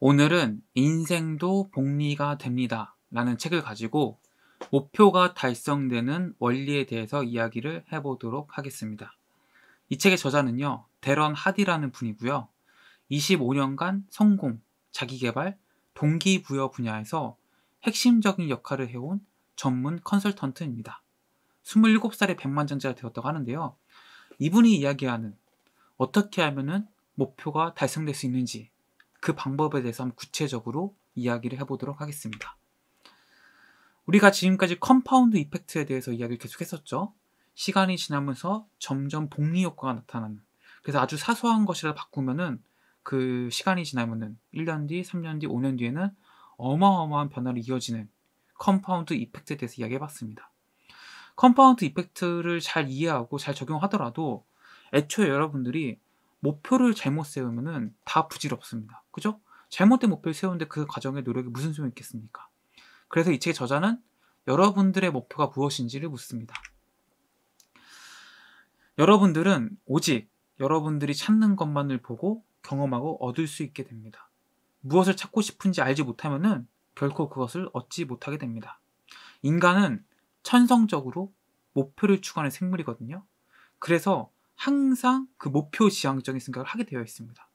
오늘은 인생도 복리가 됩니다. 라는 책을 가지고 목표가 달성되는 원리에 대해서 이야기를 해보도록 하겠습니다. 이 책의 저자는요, 대런 하디라는 분이고요. 25년간 성공, 자기개발, 동기부여 분야에서 핵심적인 역할을 해온 전문 컨설턴트입니다. 27살에 백만장자가 되었다고 하는데요. 이분이 이야기하는 어떻게 하면은 목표가 달성될 수 있는지 그 방법에 대해서 한번 구체적으로 이야기를 해보도록 하겠습니다. 우리가 지금까지 컴파운드 이펙트에 대해서 이야기를 계속 했었죠. 시간이 지나면서 점점 복리 효과가 나타나는. 그래서 아주 사소한 것이라 바꾸면은 그 시간이 지나면은 1년 뒤, 3년 뒤, 5년 뒤에는 어마어마한 변화로 이어지는 컴파운드 이펙트에 대해서 이야기해 봤습니다. 컴파운드 이펙트를 잘 이해하고 잘 적용하더라도 애초에 여러분들이 목표를 잘못 세우면은 다 부질없습니다. 그죠? 잘못된 목표를 세우는데 그 과정의 노력이 무슨 소용이 있겠습니까? 그래서 이 책의 저자는 여러분들의 목표가 무엇인지를 묻습니다. 여러분들은 오직 여러분들이 찾는 것만을 보고 경험하고 얻을 수 있게 됩니다. 무엇을 찾고 싶은지 알지 못하면은 결코 그것을 얻지 못하게 됩니다. 인간은 천성적으로 목표를 추구하는 생물이거든요. 그래서 항상 그 목표 지향적인 생각을 하게 되어 있습니다.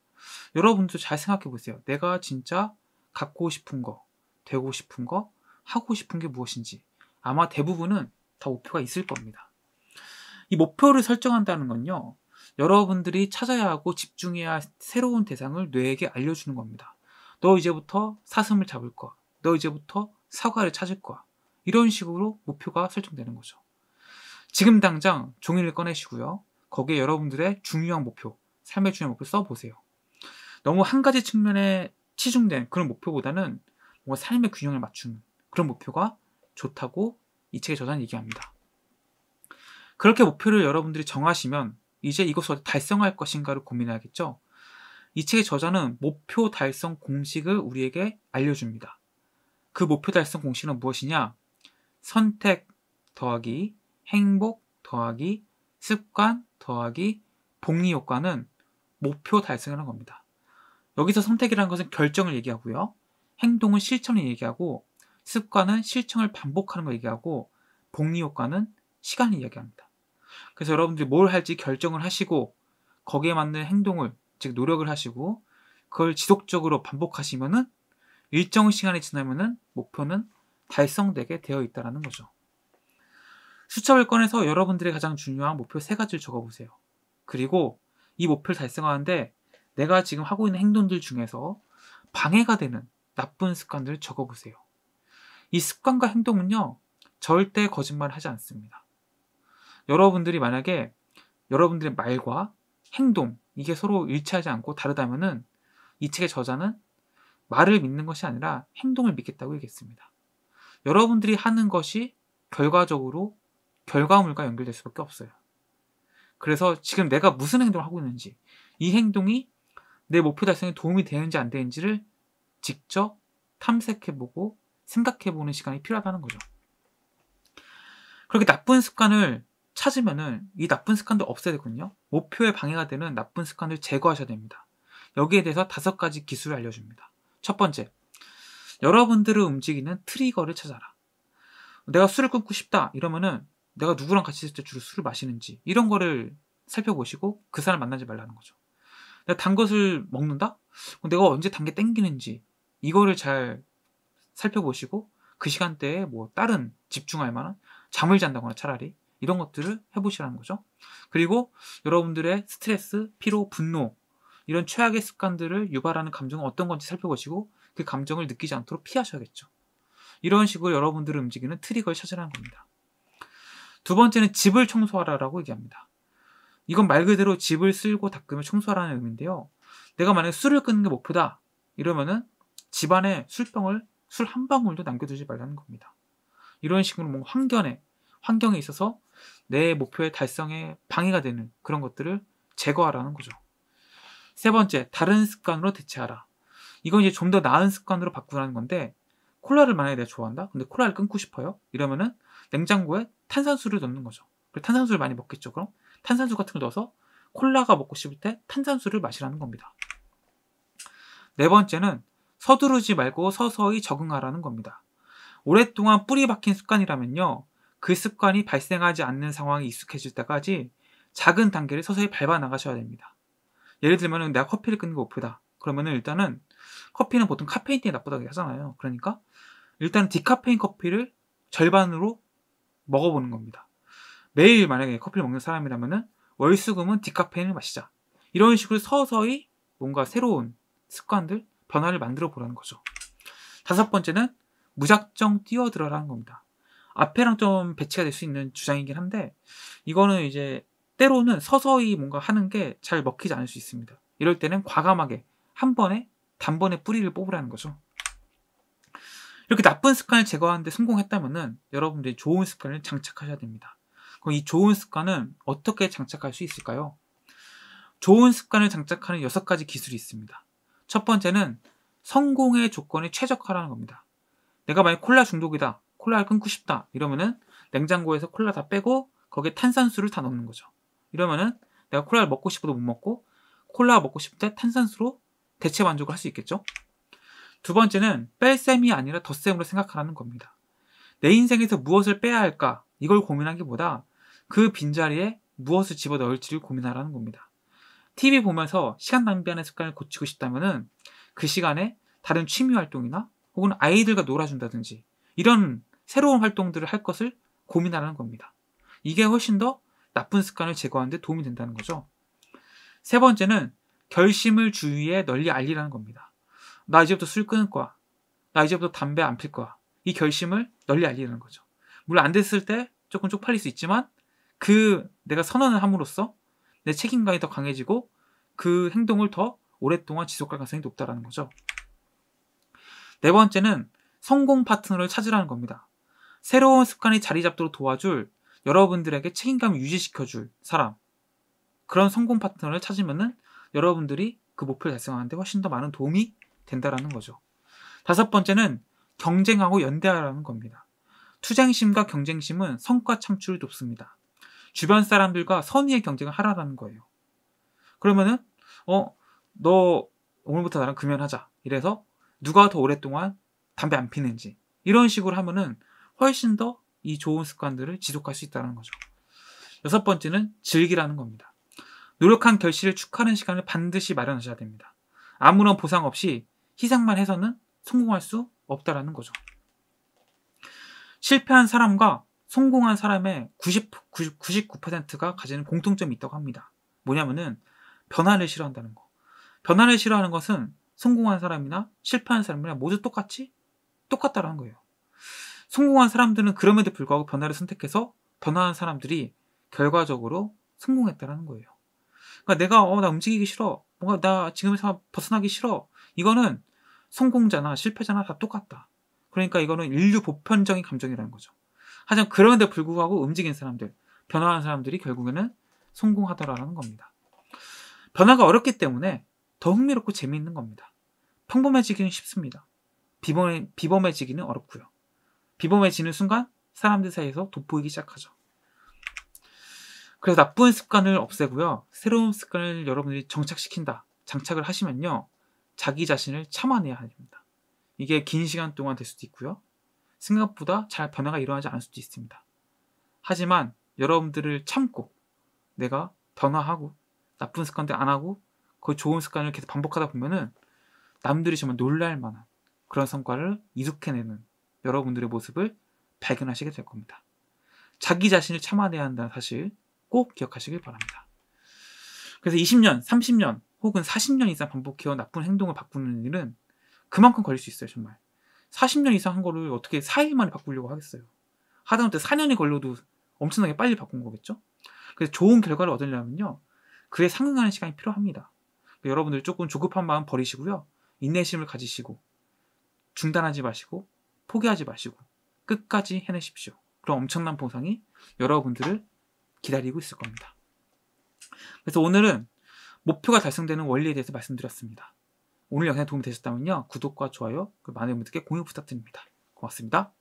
여러분도 잘 생각해 보세요. 내가 진짜 갖고 싶은 거, 되고 싶은 거, 하고 싶은 게 무엇인지 아마 대부분은 다 목표가 있을 겁니다. 이 목표를 설정한다는 건요. 여러분들이 찾아야 하고 집중해야 새로운 대상을 뇌에게 알려주는 겁니다. 너 이제부터 사슴을 잡을 거너 이제부터 사과를 찾을 거야. 이런 식으로 목표가 설정되는 거죠. 지금 당장 종이를 꺼내시고요. 거기에 여러분들의 중요한 목표, 삶의 중요한 목표 써보세요. 너무 한 가지 측면에 치중된 그런 목표보다는 뭔가 삶의 균형을 맞추는 그런 목표가 좋다고 이 책의 저자는 얘기합니다. 그렇게 목표를 여러분들이 정하시면 이제 이것을 달성할 것인가를 고민해야겠죠. 이 책의 저자는 목표 달성 공식을 우리에게 알려줍니다. 그 목표 달성 공식은 무엇이냐? 선택 더하기 행복 더하기 습관 더하기 복리 효과는 목표 달성하는 겁니다. 여기서 선택이라는 것은 결정을 얘기하고요. 행동은 실천을 얘기하고 습관은 실천을 반복하는 걸 얘기하고 복리 효과는 시간을 이야기합니다. 그래서 여러분들이 뭘 할지 결정을 하시고 거기에 맞는 행동을 즉 노력을 하시고 그걸 지속적으로 반복하시면은 일정 시간이 지나면은 목표는 달성되게 되어 있다는 거죠. 수첩을 꺼내서 여러분들의 가장 중요한 목표 세 가지를 적어보세요. 그리고 이 목표를 달성하는데 내가 지금 하고 있는 행동들 중에서 방해가 되는 나쁜 습관들을 적어보세요. 이 습관과 행동은요, 절대 거짓말을 하지 않습니다. 여러분들이 만약에 여러분들의 말과 행동, 이게 서로 일치하지 않고 다르다면은 이 책의 저자는 말을 믿는 것이 아니라 행동을 믿겠다고 얘기했습니다. 여러분들이 하는 것이 결과적으로 결과물과 연결될 수밖에 없어요. 그래서 지금 내가 무슨 행동을 하고 있는지, 이 행동이 내 목표 달성에 도움이 되는지 안 되는지를 직접 탐색해보고 생각해보는 시간이 필요하다는 거죠. 그렇게 나쁜 습관을 찾으면은 이 나쁜 습관도 없애야 되거든요. 목표에 방해가 되는 나쁜 습관을 제거하셔야 됩니다. 여기에 대해서 다섯 가지 기술을 알려줍니다. 첫 번째, 여러분들을 움직이는 트리거를 찾아라. 내가 술을 끊고 싶다 이러면은 내가 누구랑 같이 있을 때 주로 술을 마시는지 이런 거를 살펴보시고 그 사람 만나지 말라는 거죠. 내가 단 것을 먹는다? 내가 언제 단 게 땡기는지 이거를 잘 살펴보시고 그 시간대에 뭐 다른 집중할 만한 잠을 잔다거나 차라리 이런 것들을 해보시라는 거죠. 그리고 여러분들의 스트레스, 피로, 분노 이런 최악의 습관들을 유발하는 감정은 어떤 건지 살펴보시고 그 감정을 느끼지 않도록 피하셔야겠죠. 이런 식으로 여러분들을 움직이는 트리거를 찾으라는 겁니다. 두 번째는 집을 청소하라라고 얘기합니다. 이건 말 그대로 집을 쓸고 닦으며 청소하라는 의미인데요. 내가 만약에 술을 끊는 게 목표다 이러면은 집안에 술병을 술 한 방울도 남겨두지 말라는 겁니다. 이런 식으로 뭐 환경에 환경에 있어서 내 목표의 달성에 방해가 되는 그런 것들을 제거하라는 거죠. 세 번째, 다른 습관으로 대체하라. 이건 이제 좀 더 나은 습관으로 바꾸라는 건데 콜라를 만약에 내가 좋아한다? 근데 콜라를 끊고 싶어요? 이러면은 냉장고에 탄산수를 넣는 거죠. 탄산수를 많이 먹겠죠. 그럼 탄산수 같은 걸 넣어서 콜라가 먹고 싶을 때 탄산수를 마시라는 겁니다. 네 번째는 서두르지 말고 서서히 적응하라는 겁니다. 오랫동안 뿌리 박힌 습관이라면요. 그 습관이 발생하지 않는 상황이 익숙해질 때까지 작은 단계를 서서히 밟아 나가셔야 됩니다. 예를 들면 내가 커피를 끊는 게 목표다. 그러면 일단은 커피는 보통 카페인 때문에 나쁘다고 하잖아요. 그러니까 일단 디카페인 커피를 절반으로 먹어보는 겁니다. 매일 만약에 커피를 먹는 사람이라면 월수금은 디카페인을 마시자. 이런 식으로 서서히 뭔가 새로운 습관들, 변화를 만들어 보라는 거죠. 다섯 번째는 무작정 뛰어들어라는 겁니다. 앞에랑 좀 배치가 될 수 있는 주장이긴 한데 이거는 이제 때로는 서서히 뭔가 하는 게 잘 먹히지 않을 수 있습니다. 이럴 때는 과감하게 한 번에 단번에 뿌리를 뽑으라는 거죠. 이렇게 나쁜 습관을 제거하는데 성공했다면은 여러분들이 좋은 습관을 장착하셔야 됩니다. 그럼 이 좋은 습관은 어떻게 장착할 수 있을까요? 좋은 습관을 장착하는 여섯 가지 기술이 있습니다. 첫 번째는 성공의 조건에 최적화라는 겁니다. 내가 만약 콜라 중독이다, 콜라를 끊고 싶다 이러면은 냉장고에서 콜라 다 빼고 거기에 탄산수를 다 넣는 거죠. 이러면은 내가 콜라를 먹고 싶어도 못 먹고 콜라 먹고 싶을 때 탄산수로 대체 만족을 할 수 있겠죠? 두 번째는 뺄셈이 아니라 덧셈으로 생각하라는 겁니다. 내 인생에서 무엇을 빼야 할까 이걸 고민하기보다 그 빈자리에 무엇을 집어넣을지를 고민하라는 겁니다. TV 보면서 시간 낭비하는 습관을 고치고 싶다면 은그 시간에 다른 취미 활동이나 혹은 아이들과 놀아준다든지 이런 새로운 활동들을 할 것을 고민하라는 겁니다. 이게 훨씬 더 나쁜 습관을 제거하는 데 도움이 된다는 거죠. 세 번째는 결심을 주위에 널리 알리라는 겁니다. 나 이제부터 술 끊을 거야. 나 이제부터 담배 안 필 거야. 이 결심을 널리 알리는 거죠. 물론 안 됐을 때 조금 쪽팔릴 수 있지만 그 내가 선언을 함으로써 내 책임감이 더 강해지고 그 행동을 더 오랫동안 지속할 가능성이 높다라는 거죠. 네 번째는 성공 파트너를 찾으라는 겁니다. 새로운 습관이 자리 잡도록 도와줄 여러분들에게 책임감을 유지시켜줄 사람 그런 성공 파트너를 찾으면은 여러분들이 그 목표를 달성하는데 훨씬 더 많은 도움이 된다라는 거죠. 다섯 번째는 경쟁하고 연대하라는 겁니다. 투쟁심과 경쟁심은 성과 창출을 돕습니다. 주변 사람들과 선의의 경쟁을 하라는 거예요. 그러면은 어 너 오늘부터 나랑 금연하자 이래서 누가 더 오랫동안 담배 안 피는지 이런 식으로 하면은 훨씬 더 이 좋은 습관들을 지속할 수 있다는 거죠. 여섯 번째는 즐기라는 겁니다. 노력한 결실을 축하하는 시간을 반드시 마련하셔야 됩니다. 아무런 보상 없이 희생만 해서는 성공할 수 없다라는 거죠. 실패한 사람과 성공한 사람의 90, 9 99%가 가지는 공통점이 있다고 합니다. 뭐냐면은 변화를 싫어한다는 거. 변화를 싫어하는 것은 성공한 사람이나 실패한 사람이나 모두 똑같이 똑같다라는 거예요. 성공한 사람들은 그럼에도 불구하고 변화를 선택해서 변화한 사람들이 결과적으로 성공했다라는 거예요. 그러니까 내가 어 나 움직이기 싫어. 뭔가 나 지금에서 벗어나기 싫어. 이거는 성공자나 실패자나 다 똑같다. 그러니까 이거는 인류 보편적인 감정이라는 거죠. 하지만 그런데 불구하고 움직이는 사람들, 변화하는 사람들이 결국에는 성공하더라는 겁니다. 변화가 어렵기 때문에 더 흥미롭고 재미있는 겁니다. 평범해지기는 쉽습니다. 비범해, 비범해지기는 어렵고요. 비범해지는 순간 사람들 사이에서 돋보이기 시작하죠. 그래서 나쁜 습관을 없애고요. 새로운 습관을 여러분들이 정착시킨다. 장착을 하시면요. 자기 자신을 참아내야 합니다. 이게 긴 시간 동안 될 수도 있고요. 생각보다 잘 변화가 일어나지 않을 수도 있습니다. 하지만 여러분들을 참고 내가 변화하고 나쁜 습관들 안 하고 그 좋은 습관을 계속 반복하다 보면은 남들이 정말 놀랄 만한 그런 성과를 이룩해내는 여러분들의 모습을 발견하시게 될 겁니다. 자기 자신을 참아내야 한다는 사실 꼭 기억하시길 바랍니다. 그래서 20년, 30년 혹은 40년 이상 반복해온 나쁜 행동을 바꾸는 일은 그만큼 걸릴 수 있어요, 정말. 40년 이상 한 거를 어떻게 4일 만에 바꾸려고 하겠어요. 하다못해 4년이 걸려도 엄청나게 빨리 바꾼 거겠죠? 그래서 좋은 결과를 얻으려면요. 그에 상응하는 시간이 필요합니다. 그러니까 여러분들 조금 조급한 마음 버리시고요. 인내심을 가지시고 중단하지 마시고 포기하지 마시고 끝까지 해내십시오. 그럼 엄청난 보상이 여러분들을 기다리고 있을 겁니다. 그래서 오늘은 목표가 달성되는 원리에 대해서 말씀드렸습니다. 오늘 영상 도움이 되셨다면요. 구독과 좋아요, 그리고 많은 분들께 공유 부탁드립니다. 고맙습니다.